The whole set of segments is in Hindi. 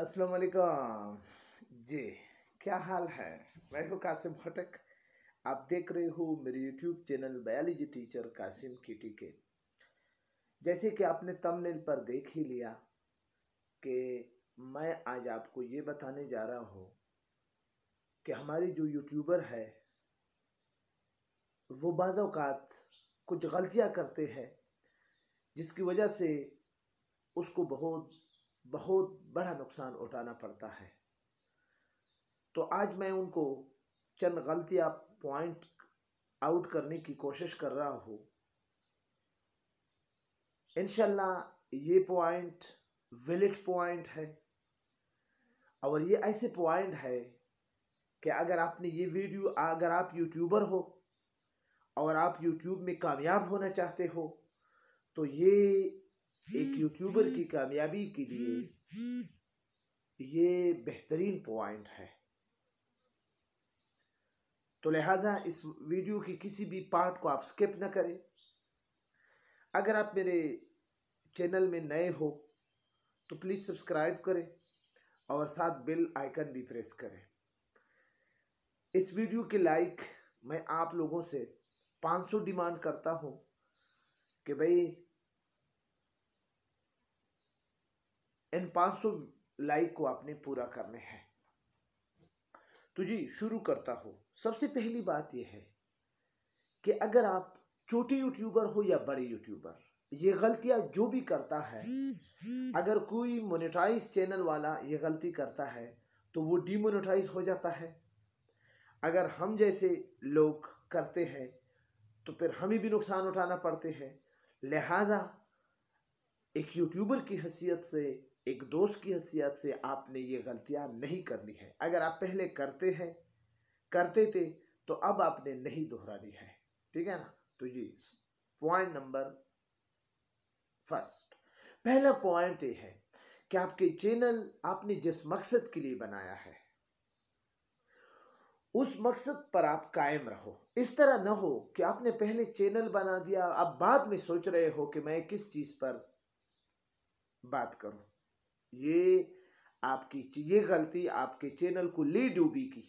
अस्सलाम वालेकुम जी क्या हाल है मैं हूँ कासिम भटक आप देख रहे हो मेरे YouTube channel biology teacher Qasim की के जैसे कि आपने तमनेल पर देख ही लिया कि मैं आज आपको ये बताने जा रहा हूँ कि हमारी जो यूट्यूबर है वो बाज़ात कुछ गलतियाँ करते हैं जिसकी वजह से उसको बहुत बहुत बड़ा नुकसान उठाना पड़ता है तो आज मैं उनको चंद गलतियाँ पॉइंट आउट करने की कोशिश कर रहा हूँ इनशाला ये पॉइंट विलिट पॉइंट है और ये ऐसे पॉइंट है कि अगर आपने ये वीडियो अगर आप यूट्यूबर हो और आप यूट्यूब में कामयाब होना चाहते हो तो ये एक यूट्यूबर की कामयाबी के लिए ये बेहतरीन पॉइंट है तो लिहाजा इस वीडियो की किसी भी पार्ट को आप स्किप ना करें अगर आप मेरे चैनल में नए हो तो प्लीज़ सब्सक्राइब करें और साथ बेल आइकन भी प्रेस करें इस वीडियो के लाइक मैं आप लोगों से 500 डिमांड करता हूं कि भाई इन 500 लाइक को आपने पूरा करने हैं तो जी शुरू करता हूँ सबसे पहली बात यह है कि अगर आप छोटे यूट्यूबर हो या बड़े यूट्यूबर ये गलतियाँ जो भी करता है अगर कोई मोनेटाइज चैनल वाला ये गलती करता है तो वो डीमोनेटाइज हो जाता है अगर हम जैसे लोग करते हैं तो फिर हमें भी नुकसान उठाना पड़ते हैं लिहाजा एक यूट्यूबर की हैसियत से एक दोस्त की हैसियत से आपने ये गलतियाँ नहीं करनी है अगर आप पहले करते हैं करते थे तो अब आपने नहीं दोहरानी है ठीक है ना तो ये पॉइंट नंबर फर्स्ट पहला पॉइंट ये है कि आपके चैनल आपने जिस मकसद के लिए बनाया है उस मकसद पर आप कायम रहो इस तरह ना हो कि आपने पहले चैनल बना दिया आप बाद में सोच रहे हो कि मैं किस चीज़ पर बात करूं ये आपकी ये गलती आपके चैनल को ली डूबी की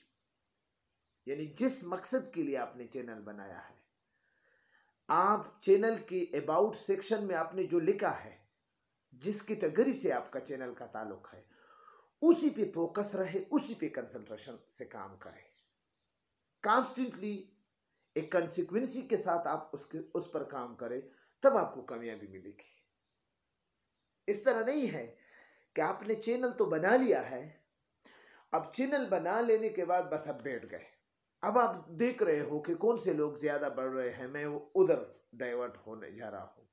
यानी जिस मकसद के लिए आपने चैनल बनाया है आप चैनल के अबाउट सेक्शन में आपने जो लिखा है जिस कैटेगरी से आपका चैनल का ताल्लुक है उसी पे फोकस रहे उसी पे कंसंट्रेशन से काम करें कांस्टेंटली एक कंसिक्वेंसी के साथ आप उसके उस पर काम करें तब आपको कामयाबी मिलेगी इस तरह नहीं है कि आपने चैनल तो बना लिया है अब चैनल बना लेने के बाद बस अब बैठ गए अब आप देख रहे हो कि कौन से लोग ज़्यादा बढ़ रहे हैं मैं उधर डाइवर्ट होने जा रहा हूँ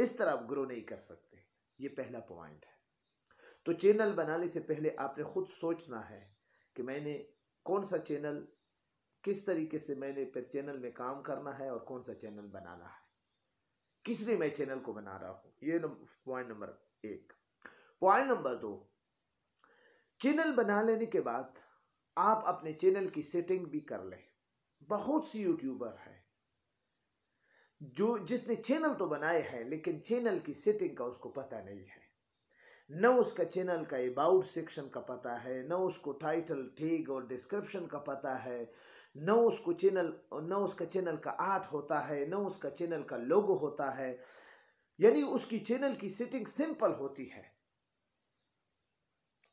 इस तरह आप ग्रो नहीं कर सकते ये पहला पॉइंट है तो चैनल बनाने से पहले आपने खुद सोचना है कि मैंने कौन सा चैनल किस तरीके से मैंने फिर चैनल में काम करना है और कौन सा चैनल बनाना है किस लिए मैं चैनल को बना रहा हूँ ये पॉइंट नंबर एक पॉइंट नंबर दो चैनल बना लेने के बाद आप अपने चैनल की सेटिंग भी कर लें बहुत सी यूट्यूबर है जो जिसने चैनल तो बनाए हैं लेकिन चैनल की सेटिंग का उसको पता नहीं है न उसका चैनल का अबाउट सेक्शन का पता है न उसको टाइटल ठीक और डिस्क्रिप्शन का पता है न उसको चैनल न उसका चैनल का आर्ट होता है न उसका चैनल का लोगो होता है यानी उसकी चैनल की सेटिंग सिंपल होती है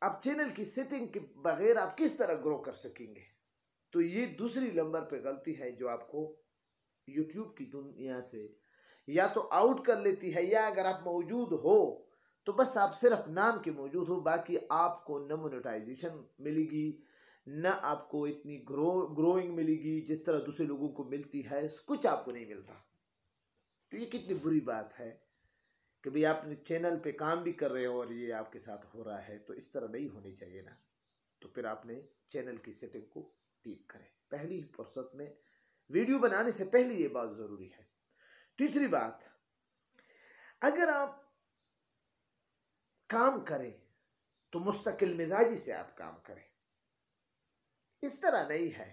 आप चैनल की सेटिंग के बगैर आप किस तरह ग्रो कर सकेंगे तो ये दूसरी नंबर पे गलती है जो आपको यूट्यूब की दुनिया से या तो आउट कर लेती है या अगर आप मौजूद हो तो बस आप सिर्फ नाम के मौजूद हो बाकी आपको न मोनेटाइजेशन मिलेगी न आपको इतनी ग्रो ग्रोइंग मिलेगी जिस तरह दूसरे लोगों को मिलती है कुछ आपको नहीं मिलता तो ये कितनी बुरी बात है कि भाई आपने चैनल पे काम भी कर रहे हो और ये आपके साथ हो रहा है तो इस तरह नहीं होनी चाहिए ना तो फिर आपने चैनल की सेटिंग को ठीक करें पहली ही फुर्सत में वीडियो बनाने से पहले ये बात ज़रूरी है तीसरी बात अगर आप काम करें तो मुस्तकिल मिजाजी से आप काम करें इस तरह नहीं है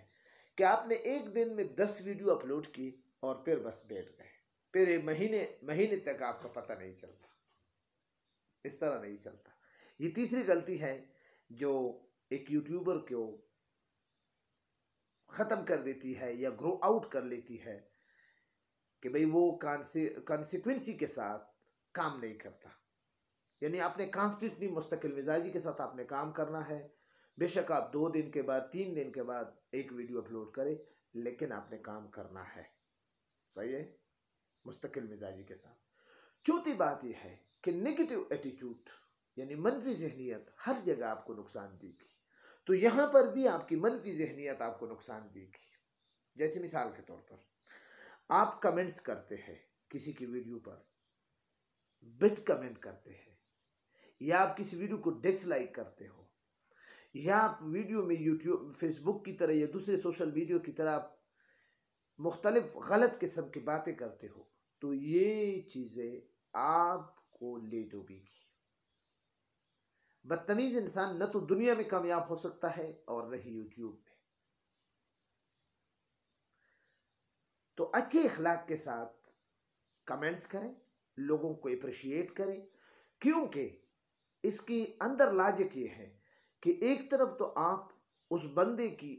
कि आपने एक दिन में दस वीडियो अपलोड की और फिर बस बैठ गए फिर महीने महीने तक आपका पता नहीं चलता इस तरह नहीं चलता ये तीसरी गलती है जो एक यूट्यूबर को ख़त्म कर देती है या ग्रो आउट कर लेती है कि भाई वो कॉन्सिक्वेंसी के साथ काम नहीं करता यानी आपने कॉन्स्टेंटली मुस्तकिल मिजाजी के साथ आपने काम करना है बेशक आप दो दिन के बाद तीन दिन के बाद एक वीडियो अपलोड करें लेकिन आपने काम करना है सही है मुस्तकिल मिजाजी के साथ चौथी बात यह है कि नेगेटिव एटीट्यूड यानी मनफी जहनीत हर जगह आपको नुकसान देगी तो यहाँ पर भी आपकी मनफी जहनीत आपको नुकसान देगी जैसे मिसाल के तौर पर आप कमेंट्स करते हैं किसी की वीडियो पर बिट कमेंट करते हैं या आप किसी वीडियो को डिसलाइक करते हो या आप वीडियो में यूट्यूब फेसबुक की तरह या दूसरे सोशल मीडिया की तरह आप मुख्तलिफ गलत किस्म की बातें करते हो तो ये चीज़ें आपको ले डूबेगी बदतमीज इंसान न तो दुनिया में कामयाब हो सकता है और न ही यूट्यूब में तो अच्छे इखलाक के साथ कमेंट्स करें लोगों को अप्रिशिएट करें क्योंकि इसकी अंदर लाजक ये है कि एक तरफ तो आप उस बंदे की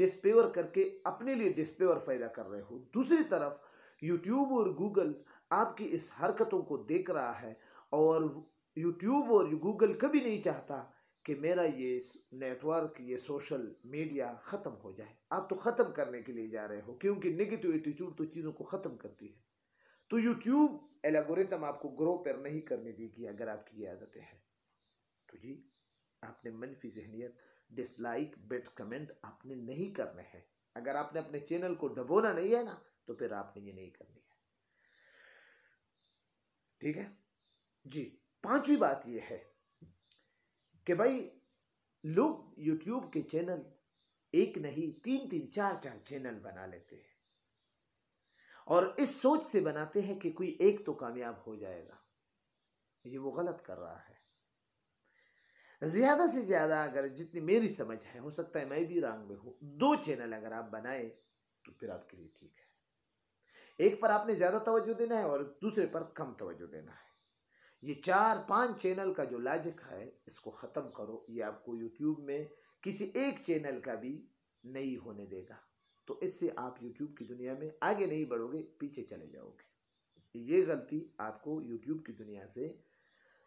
डिस्पेवर करके अपने लिए डिस्पेवर फ़ायदा कर रहे हो दूसरी तरफ यूट्यूब और गूगल आपकी इस हरकतों को देख रहा है और यूट्यूब और गूगल कभी नहीं चाहता कि मेरा ये नेटवर्क ये सोशल मीडिया ख़त्म हो जाए आप तो ख़त्म करने के लिए जा रहे हो क्योंकि नेगेटिव एटीट्यूड तो चीज़ों को ख़त्म करती है तो यूट्यूब एलागोरिथम आपको ग्रो पर नहीं करने देगी अगर आपकी ये आदतें हैं तो जी आपने मनफी जहनीत डिसलाइक बेट कमेंट आपने नहीं करने हैं अगर आपने अपने चैनल को डबोना नहीं है ना तो फिर आपने ये नहीं करनी है ठीक है जी पांचवी बात यह है कि भाई लोग यूट्यूब के चैनल एक नहीं तीन तीन चार चार चैनल बना लेते हैं और इस सोच से बनाते हैं कि कोई एक तो कामयाब हो जाएगा ये वो गलत कर रहा है ज़्यादा से ज़्यादा अगर जितनी मेरी समझ है हो सकता है मैं भी रॉन्ग में हूँ दो चैनल अगर आप बनाए तो फिर आपके लिए ठीक है एक पर आपने ज़्यादा तोज्जो देना है और दूसरे पर कम तोज्जो देना है ये चार पांच चैनल का जो लाजिक है इसको ख़त्म करो ये आपको यूट्यूब में किसी एक चैनल का भी नहीं होने देगा तो इससे आप यूट्यूब की दुनिया में आगे नहीं बढ़ोगे पीछे चले जाओगे ये गलती आपको यूट्यूब की दुनिया से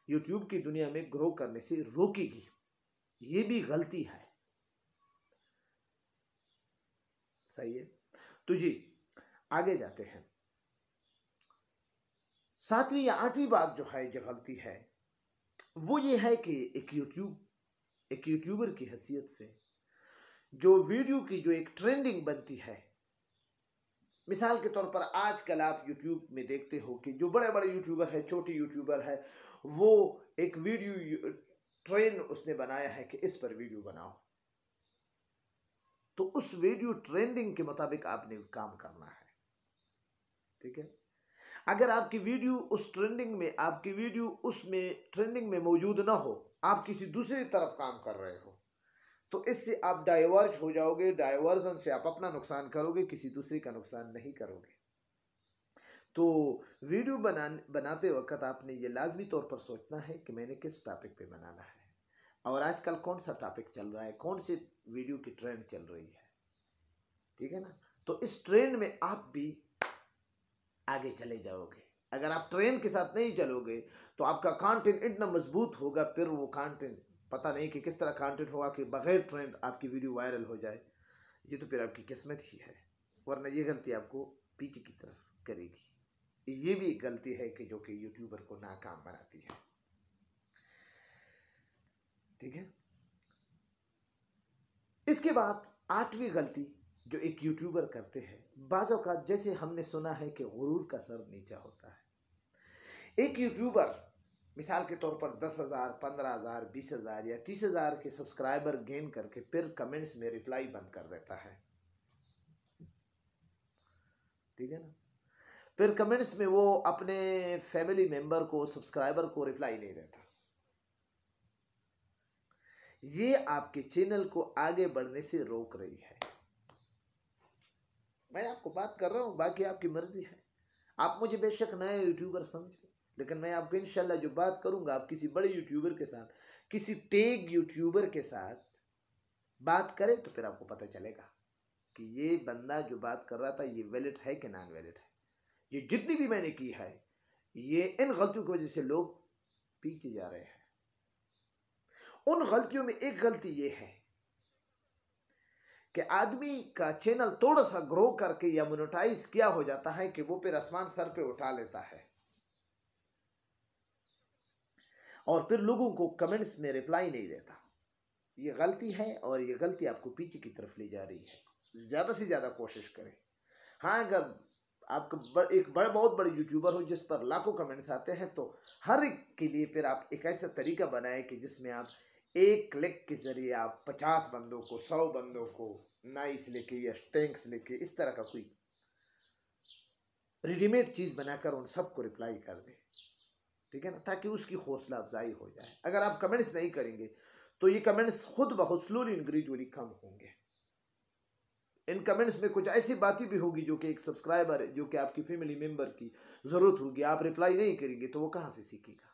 यूट्यूब की दुनिया में ग्रो करने से रोकेगी ये भी गलती है सही है तो जी आगे जाते हैं सातवीं या आठवीं बात जो है जो गलती है वो ये है कि एक यूट्यूब एक यूट्यूबर की हैसियत से जो वीडियो की जो एक ट्रेंडिंग बनती है मिसाल के तौर पर आजकल आप यूट्यूब में देखते हो कि जो बड़े बड़े यूट्यूबर हैं छोटे यूट्यूबर हैं वो एक वीडियो ट्रेन उसने बनाया है कि इस पर वीडियो बनाओ तो उस वीडियो ट्रेंडिंग के मुताबिक आपने काम करना है ठीक है अगर आपकी वीडियो उस ट्रेंडिंग में आपकी वीडियो उसमें ट्रेंडिंग में मौजूद ना हो आप किसी दूसरी तरफ काम कर रहे हो तो इससे आप डाइवर्ज हो जाओगे डाइवर्जन से आप अपना नुकसान करोगे किसी दूसरे का नुकसान नहीं करोगे तो वीडियो बना बनाते वक्त आपने ये लाजमी तौर पर सोचना है कि मैंने किस टॉपिक पे बनाना है और आजकल कौन सा टॉपिक चल रहा है कौन सी वीडियो की ट्रेंड चल रही है ठीक है ना तो इस ट्रेंड में आप भी आगे चले जाओगे अगर आप ट्रेन के साथ नहीं चलोगे तो आपका कंटेंट इतना मजबूत होगा फिर वो कंटेंट पता नहीं कि किस तरह कॉन्टेंट होगा कि बगैर ट्रेंड आपकी वीडियो वायरल हो जाए ये तो फिर आपकी किस्मत ही है वरना ये गलती आपको पीछे की तरफ करेगी ये भी एक गलती है कि जो कि यूट्यूबर को नाकाम बनाती है ठीक है इसके बाद आठवीं गलती जो एक यूट्यूबर करते हैं बाज़ जैसे हमने सुना है कि गुरूर का सर नीचा होता है एक यूट्यूबर मिसाल के तौर पर दस हज़ार पंद्रह हज़ार बीस हज़ार या तीस हज़ार के सब्सक्राइबर गेन करके फिर कमेंट्स में रिप्लाई बंद कर देता है ठीक है ना फिर कमेंट्स में वो अपने फैमिली मेंबर को सब्सक्राइबर को रिप्लाई नहीं देता ये आपके चैनल को आगे बढ़ने से रोक रही है मैं आपको बात कर रहा हूँ बाकी आपकी मर्जी है आप मुझे बेशक नए यूट्यूबर समझें लेकिन मैं आपको इन जो बात करूँगा आप किसी बड़े यूट्यूबर के साथ किसी टेग यूट्यूबर के साथ बात करें तो फिर आपको पता चलेगा कि ये बंदा जो बात कर रहा था ये वैलिड है कि नॉन वैलिड है ये जितनी भी मैंने की है ये इन गलतियों की वजह से लोग पीछे जा रहे हैं उन गलतियों में एक गलती ये है कि आदमी का चैनल थोड़ा सा ग्रो करके या मोनोटाइज किया हो जाता है कि वो फिर आसमान सर पे उठा लेता है और फिर लोगों को कमेंट्स में रिप्लाई नहीं देता ये गलती है और ये गलती आपको पीछे की तरफ ले जा रही है ज़्यादा से ज़्यादा कोशिश करें हाँ अगर आप बड़, एक बड़े बहुत बड़े यूट्यूबर हो जिस पर लाखों कमेंट्स आते हैं तो हर एक के लिए फिर आप एक ऐसा तरीका बनाएं कि जिसमें आप एक क्लिक के ज़रिए आप पचास बंदों को सौ बंदों को नाइस लेके या टैंक्स लेके इस तरह का कोई रेडीमेड चीज़ बनाकर उन सबको रिप्लाई कर दें ठीक है ना ताकि उसकी हौसला अफजाई हो जाए अगर आप कमेंट्स नहीं करेंगे तो ये कमेंट्स खुद बहसलून इनग्रीजुअली कम होंगे इन कमेंट्स में कुछ ऐसी बातें भी होगी जो कि एक सब्सक्राइबर जो कि आपकी फैमिली मेम्बर की ज़रूरत होगी आप रिप्लाई नहीं करेंगे तो वो कहाँ से सीखेगा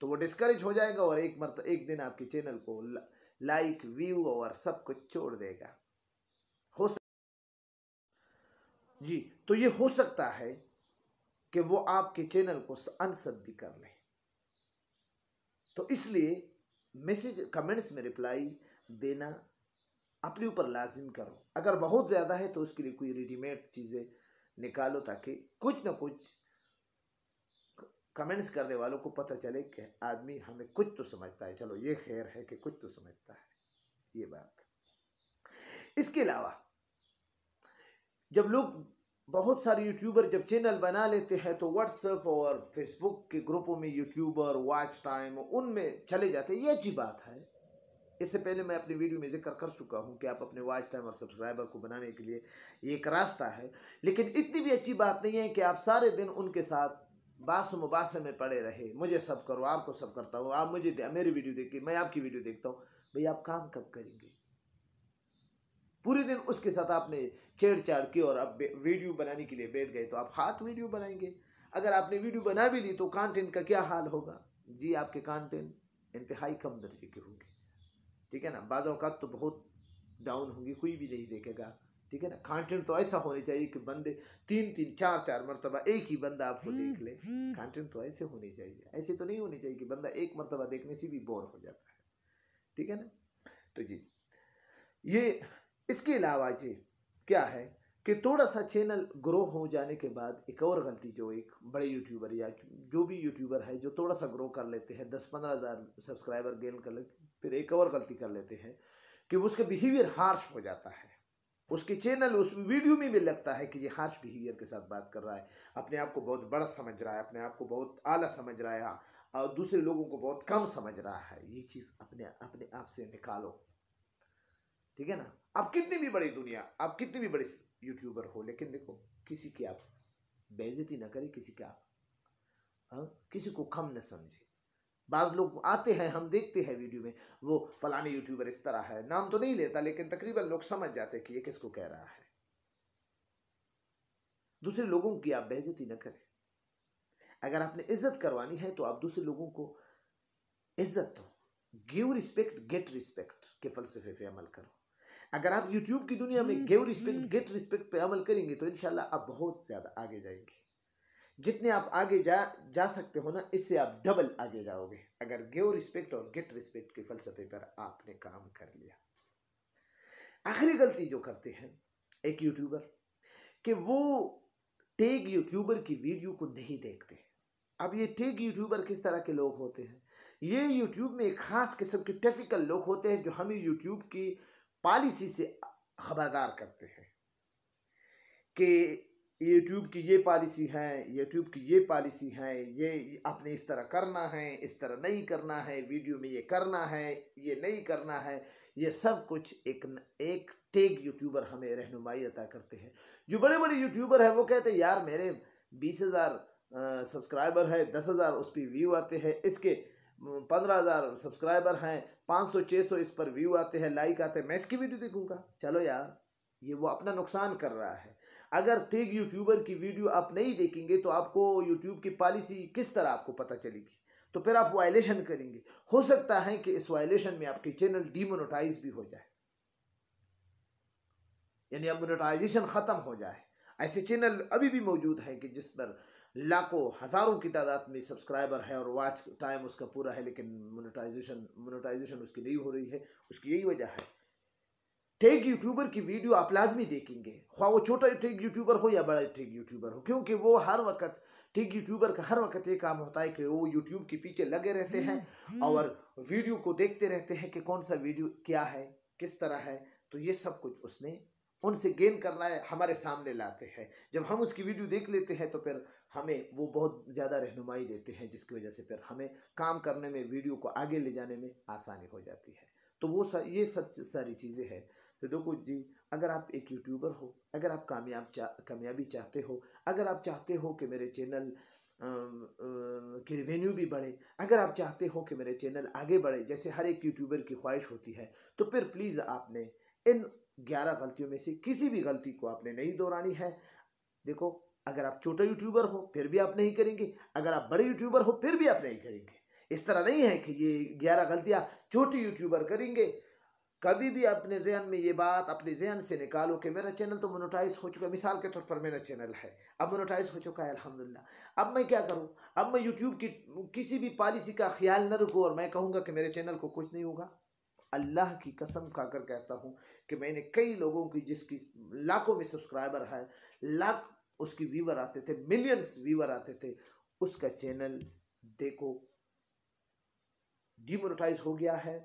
तो वो डिस्करेज हो जाएगा और एक मरत एक दिन आपके चैनल को लाइक व्यू और सब कुछ छोड़ देगा हो सकता जी तो ये हो सकता है कि वो आपके चैनल को अनसब भी कर ले तो इसलिए मैसेज कमेंट्स में रिप्लाई देना अपने ऊपर लाजिम करो अगर बहुत ज़्यादा है तो उसके लिए कोई रेडीमेड चीज़ें निकालो ताकि कुछ ना कुछ कमेंट्स करने वालों को पता चले कि आदमी हमें कुछ तो समझता है चलो ये खैर है कि कुछ तो समझता है ये बात इसके अलावा जब लोग बहुत सारे यूट्यूबर जब चैनल बना लेते हैं तो व्हाट्सएप और फेसबुक के ग्रुपों में यूट्यूबर वॉच टाइम उनमें चले जाते हैं ये अच्छी बात है इससे पहले मैं अपनी वीडियो में जिक्र कर चुका हूँ कि आप अपने वॉच टाइम और सब्सक्राइबर को बनाने के लिए एक रास्ता है लेकिन इतनी भी अच्छी बात नहीं है कि आप सारे दिन उनके साथ बास मुबासे में पड़े रहे मुझे सब करो आपको सब करता हूँ आप मुझे मेरी वीडियो देखिए मैं आपकी वीडियो देखता हूँ भाई आप काम कब करेंगे पूरे दिन उसके साथ आपने छेड़छाड़ की और आप वीडियो बनाने के लिए बैठ गए तो आप हाथ वीडियो बनाएंगे अगर आपने वीडियो बना भी ली तो कंटेंट का क्या हाल होगा जी आपके कंटेंट इंतहाई कम दर्जे के होंगे ठीक है ना बाज़ अवत तो बहुत डाउन होंगे कोई भी नहीं देखेगा ठीक है ना कंटेंट तो ऐसा होने चाहिए कि बंदे तीन तीन चार चार मरतबा एक ही बंदा आपको देख ले कंटेंट तो ऐसे होने चाहिए ऐसे तो नहीं होने चाहिए कि बंदा एक मरतबा देखने से भी बोर हो जाता है ठीक है ना तो जी ये इसके अलावा ये क्या है कि थोड़ा सा चैनल ग्रो हो जाने के बाद एक और गलती जो एक बड़े यूट्यूबर या जो भी यूट्यूबर है जो थोड़ा सा ग्रो कर लेते हैं दस पंद्रह हज़ार सब्सक्राइबर गेन कर लेते फिर एक और गलती कर लेते हैं कि उसका बिहेवियर हार्श हो जाता है उसके चैनल उस वीडियो में भी लगता है कि ये हार्श बिहेवियर के साथ बात कर रहा है अपने आप को बहुत बड़ा समझ रहा है अपने आप को बहुत आला समझ रहा है और दूसरे लोगों को बहुत कम समझ रहा है ये चीज़ अपने अपने आप से निकालो ठीक है ना आप कितनी भी बड़ी दुनिया आप कितनी भी बड़े यूट्यूबर हो लेकिन देखो किसी की आप बेजती ना करें किसी की आप हाँ किसी को कम ना समझे बाज़ लोग आते हैं हम देखते हैं वीडियो में वो फलाने यूट्यूबर इस तरह है नाम तो नहीं लेता लेकिन तकरीबन लोग समझ जाते कि ये किसको कह रहा है दूसरे लोगों की आप बेजती ना करें अगर आपने इज्जत करवानी है तो आप दूसरे लोगों को इज्जत दो गिव रिस्पेक्ट गेट रिस्पेक्ट के फलसफे पे अमल करो अगर आप यूट्यूब की दुनिया में गेव रिस्पेक्ट गेट रिस्पेक्ट पे अमल करेंगे तो इन आप बहुत ज़्यादा आगे जाएंगे जितने आप आगे जा जा सकते हो ना इससे आप डबल आगे जाओगे अगर गेव रिस्पेक्ट और गेट रिस्पेक्ट के फलसफे पर आपने काम कर लिया आखिरी गलती जो करते हैं एक यूट्यूबर कि वो टेग यूट्यूबर की वीडियो को नहीं देखते अब ये टेग यूट्यूबर किस तरह के लोग होते हैं ये यूट्यूब में एक ख़ास किस्म के टेफिकल लोग होते हैं जो हमें यूट्यूब की पॉलिसी से खबरदार करते हैं कि यूट्यूब की ये पॉलिसी है यूट्यूब की ये पॉलिसी है ये आपने इस तरह करना है इस तरह नहीं करना है वीडियो में ये करना है ये नहीं करना है ये सब कुछ एक एक टेक यूट्यूबर हमें रहनुमाई अता करते हैं जो बड़े बड़े यूट्यूबर हैं वो कहते हैं यार मेरे बीस हज़ार सब्सक्राइबर है दस हज़ार उस पर व्यू आते हैं इसके पंद्रह हज़ार सब्सक्राइबर हैं पाँच सौ छः सौ इस पर व्यू आते हैं लाइक आते हैं मैं इसकी वीडियो देखूंगा चलो यार ये वो अपना नुकसान कर रहा है अगर तेग यूट्यूबर की वीडियो आप नहीं देखेंगे तो आपको यूट्यूब की पॉलिसी किस तरह आपको पता चलेगी तो फिर आप वायलेशन करेंगे हो सकता है कि इस वायलेशन में आपके चैनल डिमोनोटाइज भी हो जाए यानी अब मोनोटाइजेशन ख़त्म हो जाए ऐसे चैनल अभी भी मौजूद हैं कि जिस पर लाखों हज़ारों की तादाद में सब्सक्राइबर है और वाच टाइम उसका पूरा है लेकिन मोनेटाइजेशन मोनेटाइजेशन उसकी नहीं हो रही है उसकी यही वजह है टेक यूट्यूबर की वीडियो आप लाजमी देखेंगे ख्वा वो छोटा टेक यूट्यूबर हो या बड़ा टेक यूट्यूबर हो क्योंकि वो हर वक्त टेक यूट्यूबर का हर वक्त ये काम होता है कि वो यूट्यूब के पीछे लगे रहते हैं और वीडियो को देखते रहते हैं कि कौन सा वीडियो क्या है किस तरह है तो ये सब कुछ उसने उनसे गेन करना है हमारे सामने लाते हैं जब हम उसकी वीडियो देख लेते हैं तो फिर हमें वो बहुत ज़्यादा रहनुमाई देते हैं जिसकी वजह से फिर हमें काम करने में वीडियो को आगे ले जाने में आसानी हो जाती है तो वो सा, ये सब सारी चीज़ें हैं तो देखो जी अगर आप एक यूट्यूबर हो अगर आप कामयाब चा, कामयाबी चाहते हो अगर आप चाहते हो कि मेरे चैनल की रेवेन्यू भी बढ़े अगर आप चाहते हो कि मेरे चैनल आगे बढ़े जैसे हर एक यूट्यूबर की ख्वाहिश होती है तो फिर प्लीज़ आपने इन ग्यारह गलतियों में से किसी भी गलती को आपने नहीं दोहरानी है देखो अगर आप छोटा यूट्यूबर हो फिर भी आप नहीं करेंगे अगर आप बड़े यूट्यूबर हो फिर भी आप नहीं करेंगे इस तरह नहीं है कि ये ग्यारह गलतियाँ छोटे यूट्यूबर करेंगे कभी भी अपने जहन में ये बात अपने जहन से निकालो कि मेरा चैनल तो मोनोटाइज हो चुका है मिसाल के तौर पर मेरा चैनल है अब मोनोटाइज हो चुका है अल्हम्दुलिल्लाह अब मैं क्या करूं अब मैं यूट्यूब की किसी भी पॉलिसी का ख्याल न रखूँ और मैं कहूँगा कि मेरे चैनल को कुछ नहीं होगा अल्लाह की कसम खाकर कहता हूँ कि मैंने कई लोगों की जिसकी लाखों में सब्सक्राइबर है लाख उसकी व्यूवर आते थे मिलियंस व्यूवर आते थे उसका चैनल देखो डिमोनोटाइज हो गया है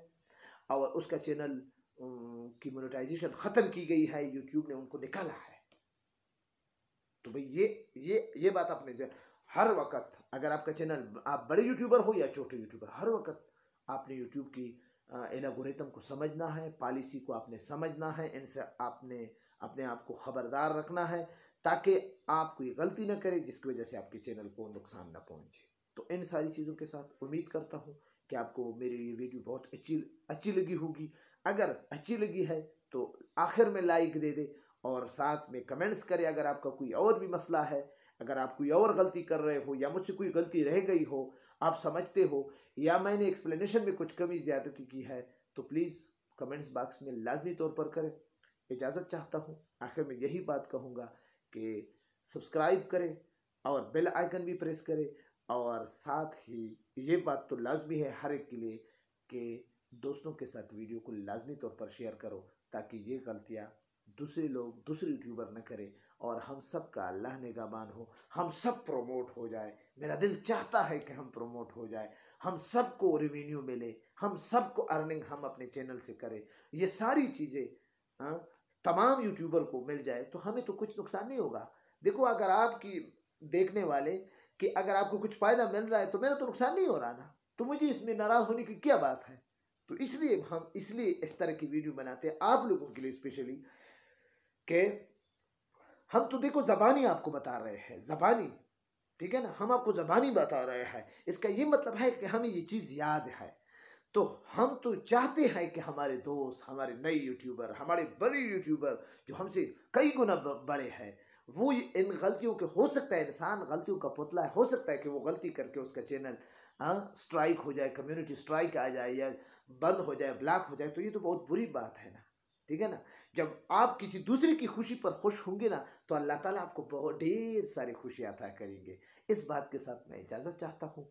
और उसका चैनल की मोनोटाइजेशन ख़त्म की गई है यूट्यूब ने उनको निकाला है तो भाई ये ये ये बात आपने हर वक्त अगर आपका चैनल आप बड़े यूट्यूबर हो या छोटे यूट्यूबर हर वक्त आपने यूट्यूब की अगोरेतम को समझना है पॉलिसी को आपने समझना है इनसे आपने अपने आप को ख़बरदार रखना है ताकि आप कोई गलती ना करें जिसकी वजह से आपके चैनल को नुकसान ना पहुंचे तो इन सारी चीज़ों के साथ उम्मीद करता हूँ कि आपको मेरी ये वीडियो बहुत अच्छी अच्छी लगी होगी अगर अच्छी लगी है तो आखिर में लाइक दे दे और साथ में कमेंट्स करें अगर आपका कोई और भी मसला है अगर आप कोई और गलती कर रहे हो या मुझसे कोई गलती रह गई हो आप समझते हो या मैंने एक्सप्लेनेशन में कुछ कमी ज़्यादती की है तो प्लीज़ कमेंट्स बॉक्स में लाजमी तौर पर करें इजाज़त चाहता हूँ आखिर में यही बात कहूँगा कि सब्सक्राइब करें और बेल आइकन भी प्रेस करें और साथ ही ये बात तो लाजमी है हर एक के लिए कि दोस्तों के साथ वीडियो को लाजमी तौर पर शेयर करो ताकि ये गलतियाँ दूसरे लोग दूसरे यूट्यूबर न करें और हम सब का अल्लाह निगाबान हो हम सब प्रमोट हो जाए मेरा दिल चाहता है कि हम प्रमोट हो जाए हम सब को मिले हम सब को अर्निंग हम अपने चैनल से करें ये सारी चीज़ें हाँ, तमाम यूट्यूबर को मिल जाए तो हमें तो कुछ नुकसान नहीं होगा देखो अगर आपकी देखने वाले कि अगर आपको कुछ फ़ायदा मिल रहा है तो मेरा तो नुकसान नहीं हो रहा ना तो मुझे इसमें नाराज़ होने की क्या बात है तो इसलिए हम इसलिए इस तरह की वीडियो बनाते हैं आप लोगों के लिए स्पेशली के हम तो देखो ज़बानी आपको बता रहे हैं ज़बानी ठीक है ना हम आपको ज़बानी बता रहे हैं इसका ये मतलब है कि हमें ये चीज़ याद है तो हम तो चाहते हैं कि हमारे दोस्त हमारे नए यूट्यूबर हमारे बड़े यूट्यूबर जो हमसे कई गुना बड़े हैं वो इन गलतियों के हो सकता है इंसान गलतियों का पुतला है हो सकता है कि वो गलती करके उसका चैनल स्ट्राइक हाँ, हो जाए कम्युनिटी स्ट्राइक आ जाए या बंद हो जाए ब्लैक हो जाए तो ये तो बहुत बुरी बात है ना ठीक है ना जब आप किसी दूसरे की खुशी पर खुश होंगे ना तो अल्लाह ताला आपको बहुत ढेर सारी खुशी अदा करेंगे इस बात के साथ मैं इजाज़त चाहता हूँ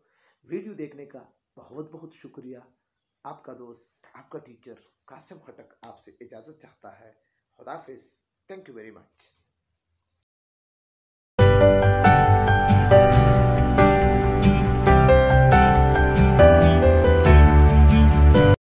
वीडियो देखने का बहुत बहुत शुक्रिया आपका दोस्त आपका टीचर कासिम खटक आपसे इजाज़त चाहता है खुदाफिज थैंक यू वेरी मच